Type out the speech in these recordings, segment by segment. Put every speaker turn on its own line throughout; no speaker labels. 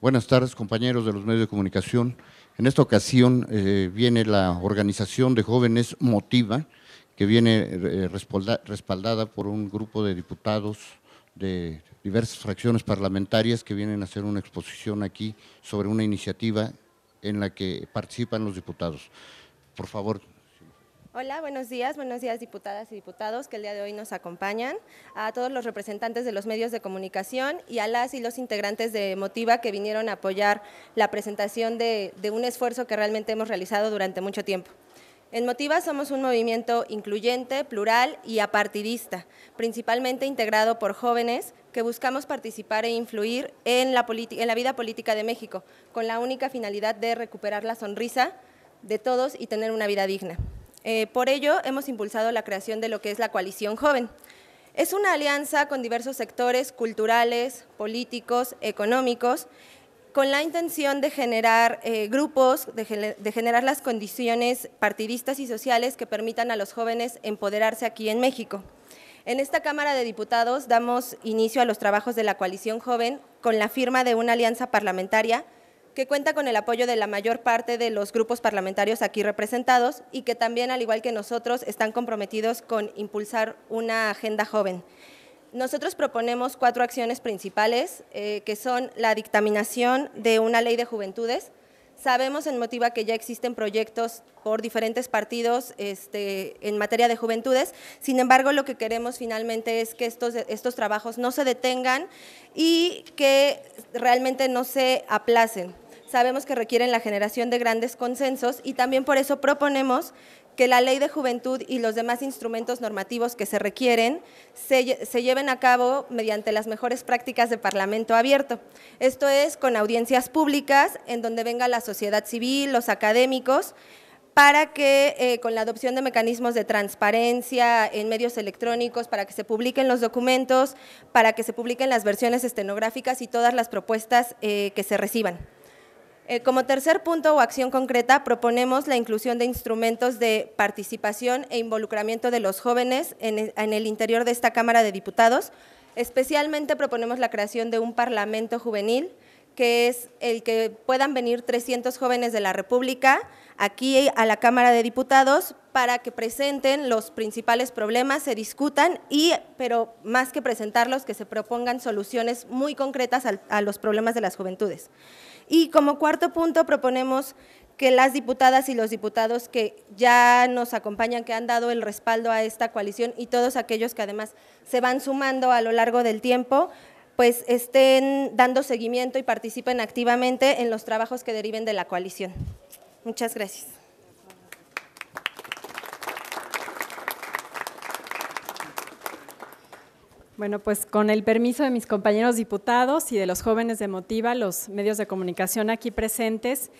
Buenas tardes, compañeros de los medios de comunicación. En esta ocasión eh, viene la organización de jóvenes Motiva, que viene eh, respaldada por un grupo de diputados de diversas fracciones parlamentarias que vienen a hacer una exposición aquí sobre una iniciativa en la que participan los diputados. Por favor,
Hola, buenos días, buenos días diputadas y diputados que el día de hoy nos acompañan, a todos los representantes de los medios de comunicación y a las y los integrantes de Motiva que vinieron a apoyar la presentación de, un esfuerzo que realmente hemos realizado durante mucho tiempo. En Motiva somos un movimiento incluyente, plural y apartidista, principalmente integrado por jóvenes que buscamos participar e influir en en la, vida política de México, con la única finalidad de recuperar la sonrisa de todos y tener una vida digna. Eh, por ello, hemos impulsado la creación de lo que es la coalición joven. Es una alianza con diversos sectores culturales, políticos, económicos, con la intención de generar eh, grupos, de, generar las condiciones partidistas y sociales que permitan a los jóvenes empoderarse aquí en México. En esta Cámara de Diputados damos inicio a los trabajos de la coalición joven con la firma de una alianza parlamentaria que cuenta con el apoyo de la mayor parte de los grupos parlamentarios aquí representados y que también, al igual que nosotros, están comprometidos con impulsar una agenda joven. Nosotros proponemos cuatro acciones principales, eh, que son la dictaminación de una ley de juventudes, Sabemos en Motiva que ya existen proyectos por diferentes partidos este, en materia de juventudes, sin embargo lo que queremos finalmente es que estos, estos trabajos no se detengan y que realmente no se aplacen. Sabemos que requieren la generación de grandes consensos y también por eso proponemos que la ley de juventud y los demás instrumentos normativos que se requieren se, lleven a cabo mediante las mejores prácticas de Parlamento abierto. Esto es con audiencias públicas en donde venga la sociedad civil, los académicos, para que eh, con la adopción de mecanismos de transparencia en medios electrónicos, para que se publiquen los documentos, para que se publiquen las versiones estenográficas y todas las propuestas eh, que se reciban. Eh, como tercer punto o acción concreta, proponemos la inclusión de instrumentos de participación e involucramiento de los jóvenes en, e, en el interior de esta Cámara de Diputados. Especialmente proponemos la creación de un Parlamento Juvenil, que es el que puedan venir 300 jóvenes de la República aquí a la Cámara de Diputados para que presenten los principales problemas, se discutan y, pero más que presentarlos, que se propongan soluciones muy concretas a, a los problemas de las juventudes. Y como cuarto punto proponemos que las diputadas y los diputados que ya nos acompañan, que han dado el respaldo a esta coalición y todos aquellos que además se van sumando a lo largo del tiempo, pues estén dando seguimiento y participen activamente en los trabajos que deriven de la coalición. Muchas gracias.
Bueno, pues con el permiso de mis compañeros diputados y de los jóvenes de Motiva, los medios de comunicación aquí presentes,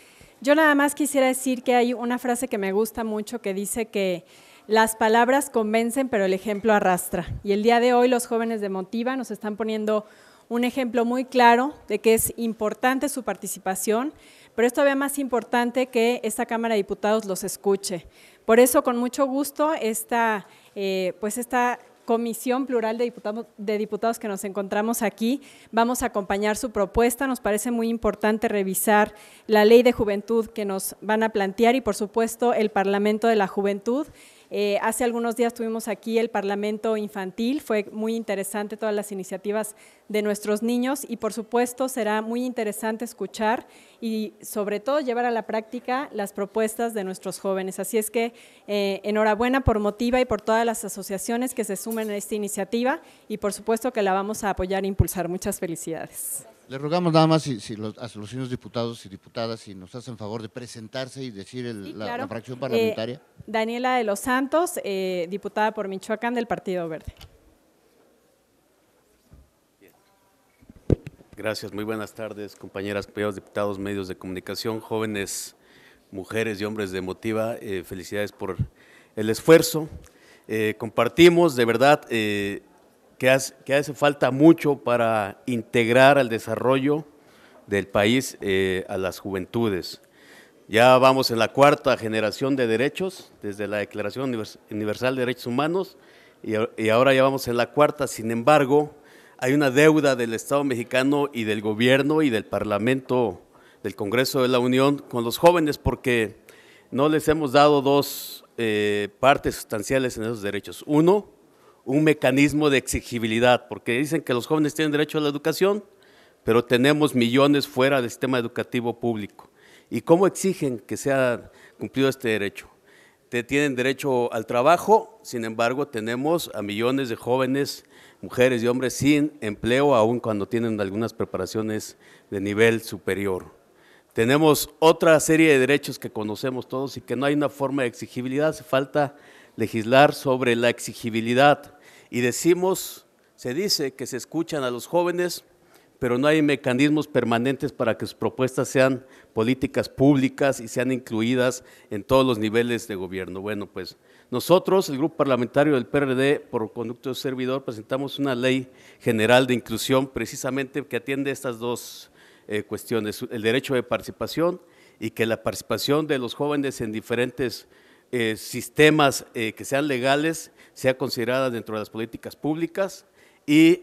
yo nada más quisiera decir que hay una frase que me gusta mucho que dice que las palabras convencen, pero el ejemplo arrastra. Y el día de hoy los jóvenes de Motiva nos están poniendo un ejemplo muy claro de que es importante su participación, pero es todavía más importante que esta Cámara de Diputados los escuche. Por eso, con mucho gusto, esta, eh, pues esta comisión plural de diputados que nos encontramos aquí. Vamos a acompañar su propuesta. Nos parece muy importante revisar la ley de juventud que nos van a plantear y, por supuesto, el Parlamento de la Juventud. Eh, hace algunos días tuvimos aquí el Parlamento Infantil, fue muy interesante todas las iniciativas de nuestros niños y por supuesto será muy interesante escuchar y sobre todo llevar a la práctica las propuestas de nuestros jóvenes. Así es que eh, enhorabuena por Motiva y por todas las asociaciones que se sumen a esta iniciativa y por supuesto que la vamos a apoyar e impulsar. Muchas felicidades.
Le rogamos nada más si, los, a los señores diputados y diputadas si nos hacen favor de presentarse y decir la, fracción eh,
parlamentaria. Daniela de los Santos, eh, diputada por Michoacán del Partido Verde.
Gracias, muy buenas tardes, compañeras, compañeros diputados, medios de comunicación, jóvenes, mujeres y hombres de Motiva. Eh, felicidades por el esfuerzo. compartimos, de verdad, que, hace, falta mucho para integrar al desarrollo del país eh, a las juventudes. Ya vamos en la cuarta generación de derechos, desde la Declaración Universal de Derechos Humanos, y, ahora ya vamos en la cuarta. Sin embargo, hay una deuda del Estado mexicano y del gobierno y del Parlamento, del Congreso de la Unión, con los jóvenes, porque no les hemos dado dos eh, partes sustanciales en esos derechos. Uno, un mecanismo de exigibilidad, porque dicen que los jóvenes tienen derecho a la educación, pero tenemos millones fuera del sistema educativo público. ¿Y cómo exigen que sea cumplido este derecho? Te tienen derecho al trabajo, sin embargo, tenemos a millones de jóvenes, mujeres y hombres sin empleo, aun cuando tienen algunas preparaciones de nivel superior. Tenemos otra serie de derechos que conocemos todos y que no hay una forma de exigibilidad, hace falta legislar sobre la exigibilidad. Y decimos, se dice que se escuchan a los jóvenes, pero no hay mecanismos permanentes para que sus propuestas sean políticas públicas y sean incluidas en todos los niveles de gobierno. Bueno, pues nosotros, el Grupo Parlamentario del PRD, por conducto servidor, presentamos una ley general de inclusión precisamente que atiende estas dos eh, cuestiones, el derecho de participación y que la participación de los jóvenes en diferentes eh, sistemas eh, que sean legales sea considerada dentro de las políticas públicas y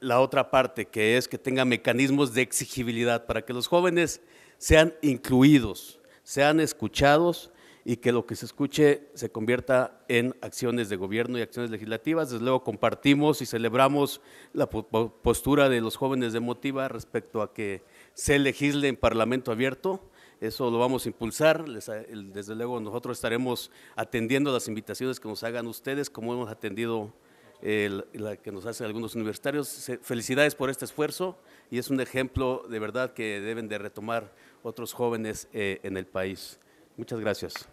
la otra parte que es que tenga mecanismos de exigibilidad para que los jóvenes sean incluidos, sean escuchados y que lo que se escuche se convierta en acciones de gobierno y acciones legislativas. Desde luego compartimos y celebramos la postura de los jóvenes de Motiva respecto a que se legisle en Parlamento abierto, eso lo vamos a impulsar. Eh, desde luego nosotros estaremos atendiendo las invitaciones que nos hagan ustedes, como hemos atendido eh, la que nos hacen algunos universitarios. Felicidades por este esfuerzo y es un ejemplo de verdad que deben de retomar otros jóvenes eh, en el país. Muchas gracias.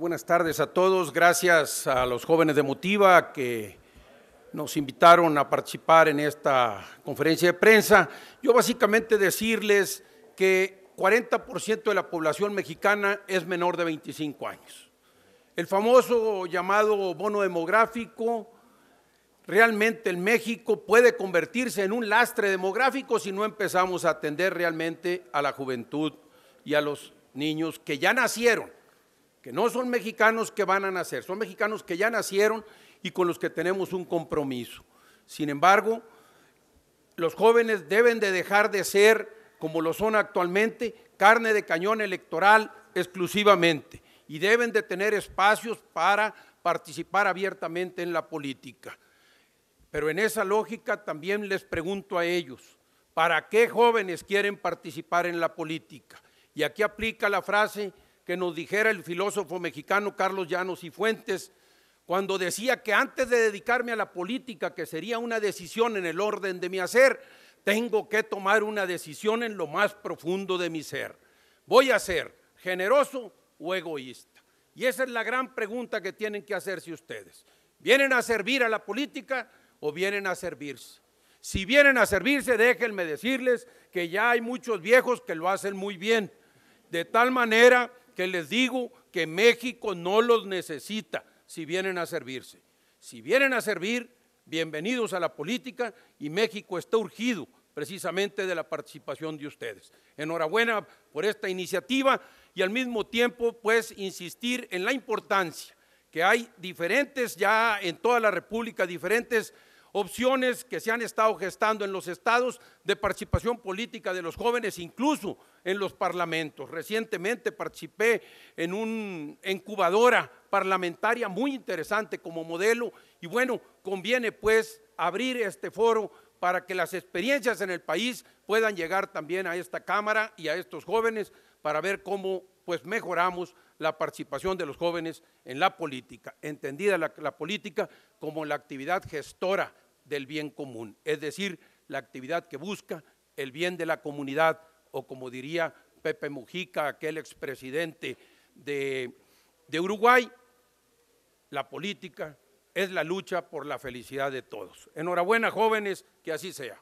buenas tardes a todos. Gracias a los jóvenes de Motiva que nos invitaron a participar en esta conferencia de prensa. Yo básicamente decirles que 40% de la población mexicana es menor de 25 años. El famoso llamado bono demográfico, realmente el México puede convertirse en un lastre demográfico si no empezamos a atender realmente a la juventud y a los niños que ya nacieron que no son mexicanos que van a nacer, son mexicanos que ya nacieron y con los que tenemos un compromiso. Sin embargo, los jóvenes deben de dejar de ser, como lo son actualmente, carne de cañón electoral exclusivamente y deben de tener espacios para participar abiertamente en la política. Pero en esa lógica también les pregunto a ellos, ¿para qué jóvenes quieren participar en la política? Y aquí aplica la frase que nos dijera el filósofo mexicano Carlos Llanos y Fuentes cuando decía que antes de dedicarme a la política, que sería una decisión en el orden de mi hacer, tengo que tomar una decisión en lo más profundo de mi ser. ¿Voy a ser generoso o egoísta? Y esa es la gran pregunta que tienen que hacerse ustedes. ¿Vienen a servir a la política o vienen a servirse? Si vienen a servirse, déjenme decirles que ya hay muchos viejos que lo hacen muy bien. De tal manera que les digo que México no los necesita si vienen a servirse. Si vienen a servir, bienvenidos a la política y México está urgido precisamente de la participación de ustedes. Enhorabuena por esta iniciativa y al mismo tiempo pues insistir en la importancia que hay diferentes ya en toda la República, diferentes opciones que se han estado gestando en los estados de participación política de los jóvenes, incluso en los parlamentos. Recientemente participé en una incubadora parlamentaria muy interesante como modelo y bueno, conviene pues abrir este foro para que las experiencias en el país puedan llegar también a esta Cámara y a estos jóvenes para ver cómo pues mejoramos la participación de los jóvenes en la política, entendida la, política como la actividad gestora del bien común, es decir, la actividad que busca el bien de la comunidad, o como diría Pepe Mujica, aquel expresidente de, de Uruguay, la política es la lucha por la felicidad de todos. Enhorabuena jóvenes, que así sea.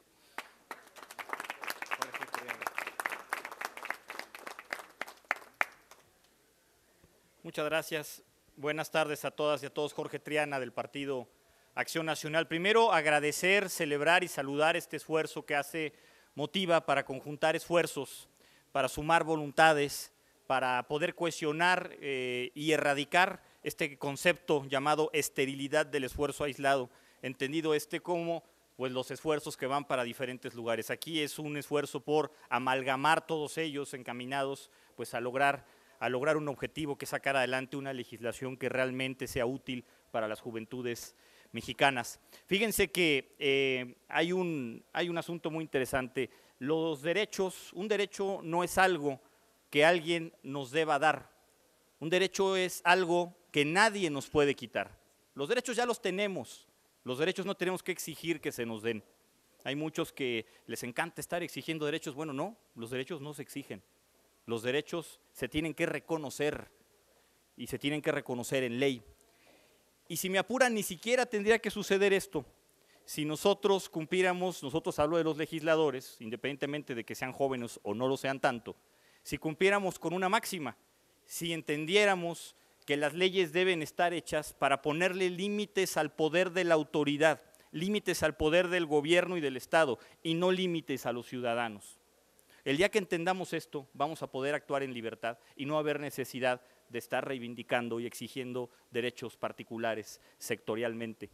Muchas gracias. Buenas tardes a todas y a todos. Jorge Triana del Partido Acción Nacional. Primero, agradecer, celebrar y saludar este esfuerzo que hace Motiva para conjuntar esfuerzos, para sumar voluntades, para poder cohesionar eh, y erradicar este concepto llamado esterilidad del esfuerzo aislado, entendido este como pues los esfuerzos que van para diferentes lugares. Aquí es un esfuerzo por amalgamar todos ellos encaminados pues a lograr a lograr un objetivo que sacar adelante una legislación que realmente sea útil para las juventudes mexicanas. Fíjense que eh, hay, un, hay un asunto muy interesante. Los derechos, un derecho no es algo que alguien nos deba dar. Un derecho es algo que nadie nos puede quitar. Los derechos ya los tenemos, los derechos no tenemos que exigir que se nos den. Hay muchos que les encanta estar exigiendo derechos. Bueno, no, los derechos no se exigen. Los derechos se tienen que reconocer y se tienen que reconocer en ley. Y si me apuran, ni siquiera tendría que suceder esto. Si nosotros cumpliéramos, nosotros hablo de los legisladores, independientemente de que sean jóvenes o no lo sean tanto, si cumpliéramos con una máxima, si entendiéramos que las leyes deben estar hechas para ponerle límites al poder de la autoridad, límites al poder del gobierno y del Estado, y no límites a los ciudadanos. El día que entendamos esto, vamos a poder actuar en libertad y no haber necesidad de estar reivindicando y exigiendo derechos particulares sectorialmente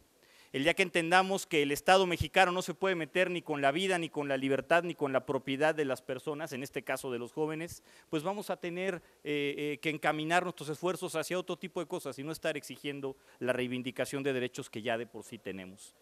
el día que entendamos que el Estado mexicano no se puede meter ni con la vida, ni con la libertad, ni con la propiedad de las personas, en este caso de los jóvenes, pues vamos a tener eh, eh, que encaminar nuestros esfuerzos hacia otro tipo de cosas y no estar exigiendo la reivindicación de derechos que ya de por sí tenemos.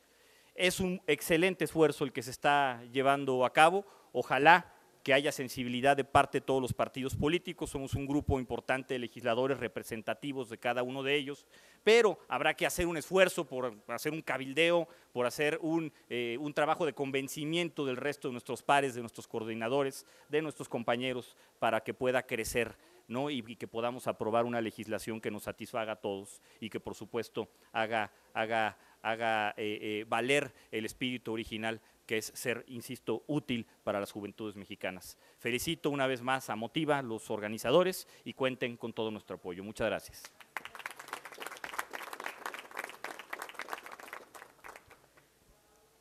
Es un excelente esfuerzo el que se está llevando a cabo. Ojalá que haya sensibilidad de parte de todos los partidos políticos, somos un grupo importante de legisladores representativos de cada uno de ellos, pero habrá que hacer un esfuerzo por hacer un cabildeo, por hacer un, eh, trabajo de convencimiento del resto de nuestros pares, de nuestros coordinadores, de nuestros compañeros, para que pueda crecer. ¿no? Y, que podamos aprobar una legislación que nos satisfaga a todos y que por supuesto haga, haga, haga eh, eh, valer el espíritu original que es ser, insisto, útil para las juventudes mexicanas. Felicito una vez más a Motiva, los organizadores, y cuenten con todo nuestro apoyo. Muchas gracias.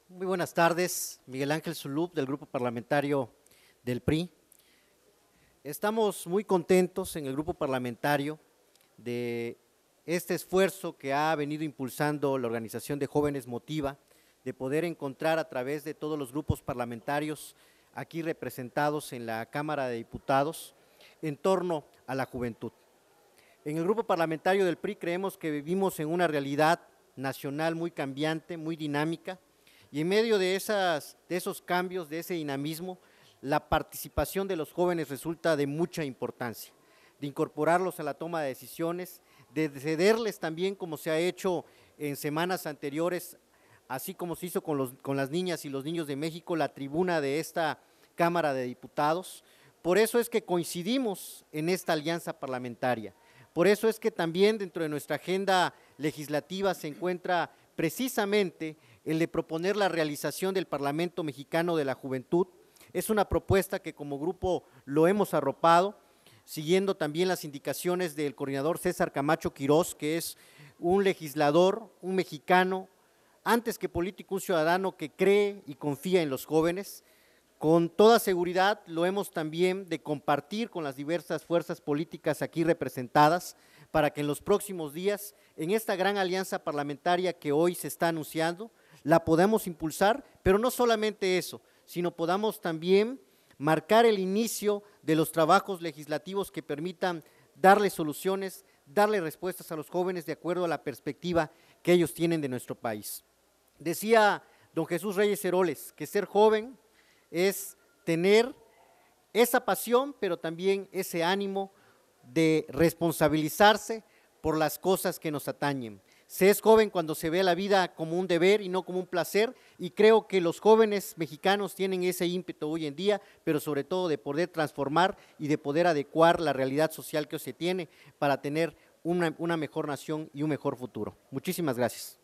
Muy buenas tardes, Miguel Ángel Zulub, del Grupo Parlamentario del PRI. Estamos muy contentos en el Grupo Parlamentario de este esfuerzo que ha venido impulsando la organización de jóvenes Motiva, de poder encontrar a través de todos los grupos parlamentarios aquí representados en la Cámara de Diputados en torno a la juventud. En el grupo parlamentario del PRI creemos que vivimos en una realidad nacional muy cambiante, muy dinámica, y en medio de, esas, de esos cambios, de ese dinamismo, la participación de los jóvenes resulta de mucha importancia, de incorporarlos a la toma de decisiones, de cederles también, como se ha hecho en semanas anteriores, así como se hizo con, las niñas y los niños de México, la tribuna de esta Cámara de Diputados. Por eso es que coincidimos en esta alianza parlamentaria. Por eso es que también dentro de nuestra agenda legislativa se encuentra precisamente el de proponer la realización del Parlamento Mexicano de la Juventud. Es una propuesta que como grupo lo hemos arropado, siguiendo también las indicaciones del coordinador César Camacho Quirós, que es un legislador, un mexicano, antes que político, un ciudadano que cree y confía en los jóvenes. Con toda seguridad lo hemos también de compartir con las diversas fuerzas políticas aquí representadas para que en los próximos días, en esta gran alianza parlamentaria que hoy se está anunciando, la podamos impulsar, pero no solamente eso, sino podamos también marcar el inicio de los trabajos legislativos que permitan darle soluciones, darle respuestas a los jóvenes de acuerdo a la perspectiva que ellos tienen de nuestro país. Decía don Jesús Reyes Heroles que ser joven es tener esa pasión, pero también ese ánimo de responsabilizarse por las cosas que nos atañen. Se es joven cuando se ve la vida como un deber y no como un placer, y creo que los jóvenes mexicanos tienen ese ímpetu hoy en día, pero sobre todo de poder transformar y de poder adecuar la realidad social que se tiene para tener una, mejor nación y un mejor futuro. Muchísimas gracias.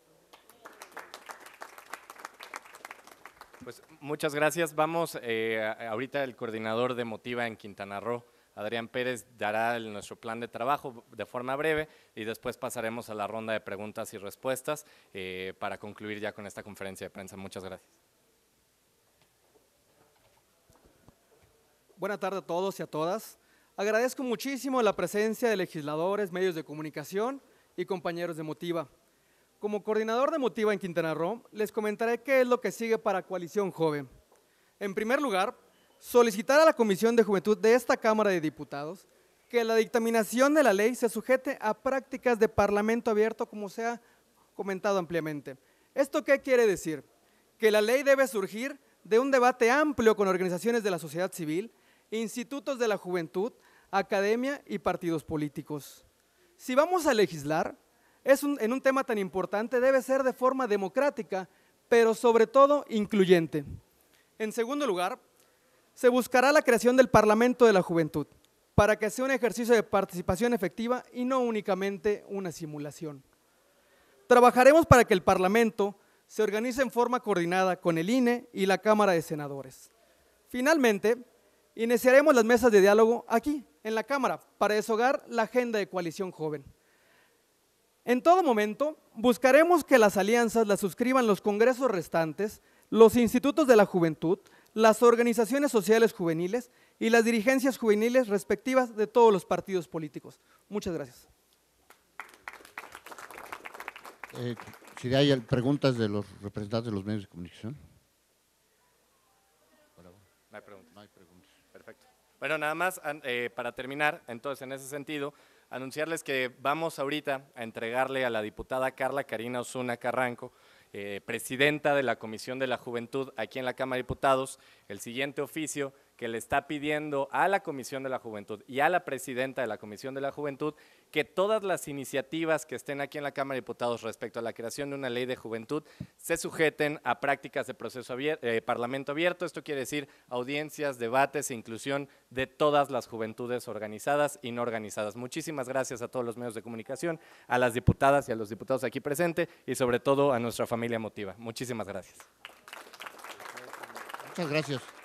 Pues muchas gracias. Vamos, eh, ahorita el coordinador de Motiva en Quintana Roo, Adrián Pérez, dará nuestro plan de trabajo de forma breve y después pasaremos a la ronda de preguntas y respuestas eh, para concluir ya con esta conferencia de prensa. Muchas gracias.
Buenas tardes a todos y a todas. Agradezco muchísimo la presencia de legisladores, medios de comunicación y compañeros de Motiva. Como coordinador de Motiva en Quintana Roo, les comentaré qué es lo que sigue para Coalición Joven. En primer lugar, solicitar a la Comisión de Juventud de esta Cámara de Diputados que la dictaminación de la ley se sujete a prácticas de parlamento abierto, como se ha comentado ampliamente. ¿Esto qué quiere decir? Que la ley debe surgir de un debate amplio con organizaciones de la sociedad civil, institutos de la juventud, academia y partidos políticos. Si vamos a legislar, en un tema tan importante debe ser de forma democrática, pero sobre todo incluyente. En segundo lugar, se buscará la creación del Parlamento de la Juventud para que sea un ejercicio de participación efectiva y no únicamente una simulación. Trabajaremos para que el Parlamento se organice en forma coordinada con el INE y la Cámara de Senadores. Finalmente, iniciaremos las mesas de diálogo aquí, en la Cámara, para deshogar la agenda de coalición joven. En todo momento, buscaremos que las alianzas las suscriban los congresos restantes, los institutos de la juventud, las organizaciones sociales juveniles y las dirigencias juveniles respectivas de todos los partidos políticos. Muchas gracias.
Eh, si hay preguntas de los representantes de los medios de comunicación.
No hay preguntas. Perfecto. Bueno, nada más eh, para terminar, entonces en ese sentido, anunciarles que vamos ahorita a entregarle a la diputada Carla Karina Osuna Carranco, eh, presidenta de la Comisión de la Juventud aquí en la Cámara de Diputados, el siguiente oficio que le está pidiendo a la Comisión de la Juventud y a la presidenta de la Comisión de la Juventud que todas las iniciativas que estén aquí en la Cámara de Diputados respecto a la creación de una ley de juventud se sujeten a prácticas de proceso abierto, eh, parlamento abierto. Esto quiere decir audiencias, debates e inclusión de todas las juventudes organizadas y no organizadas. Muchísimas gracias a todos los medios de comunicación, a las diputadas y a los diputados aquí presentes y sobre todo a nuestra familia motiva. Muchísimas gracias.
Muchas gracias.